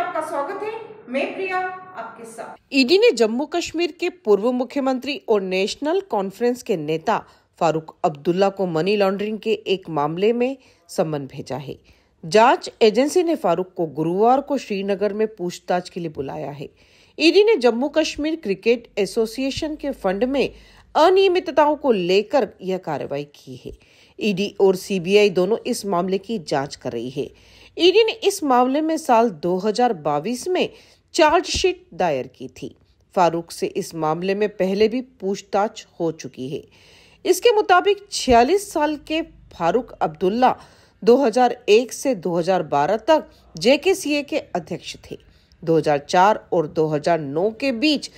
आपका स्वागत है मैं प्रिया आपके साथ ईडी ने जम्मू कश्मीर के पूर्व मुख्यमंत्री और नेशनल कॉन्फ्रेंस के नेता फारूक अब्दुल्ला को मनी लॉन्ड्रिंग के एक मामले में समन भेजा है जांच एजेंसी ने फारूक को गुरुवार को श्रीनगर में पूछताछ के लिए बुलाया है ईडी ने जम्मू कश्मीर क्रिकेट एसोसिएशन के फंड में अनियमितताओं को लेकर यह कार्रवाई की है ईडी और सीबीआई दोनों इस मामले की जांच कर रही है ईडी ने इस मामले में साल 2022 में चार्जशीट दायर की थी फारूक से इस मामले में पहले भी पूछताछ हो चुकी है इसके मुताबिक 46 साल के फारूक अब्दुल्ला 2001 से 2012 तक जेकेसीए के अध्यक्ष थे 2004 और 2009 के बीच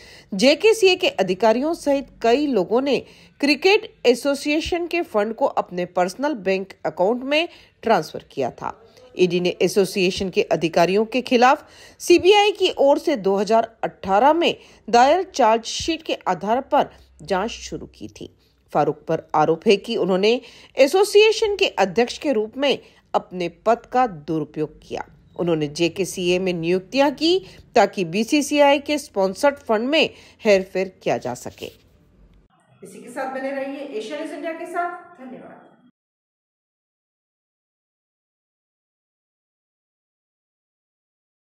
जेकेसीए के अधिकारियों सहित कई लोगों ने क्रिकेट एसोसिएशन के फंड को अपने पर्सनल बैंक अकाउंट में ट्रांसफर किया था ईडी ने एसोसिएशन के अधिकारियों के खिलाफ सीबीआई की ओर से 2018 में दायर चार्जशीट के आधार पर जांच शुरू की थी फारूक पर आरोप है कि उन्होंने एसोसिएशन के अध्यक्ष के रूप में अपने पद का दुरुपयोग किया उन्होंने जेके में नियुक्तियां की ताकि बीसीसीआई के स्पॉन्सर्ड फंड में हेरफेर किया जा सके इसी के साथ बने रहिए एशियन इंडिया के साथ धन्यवाद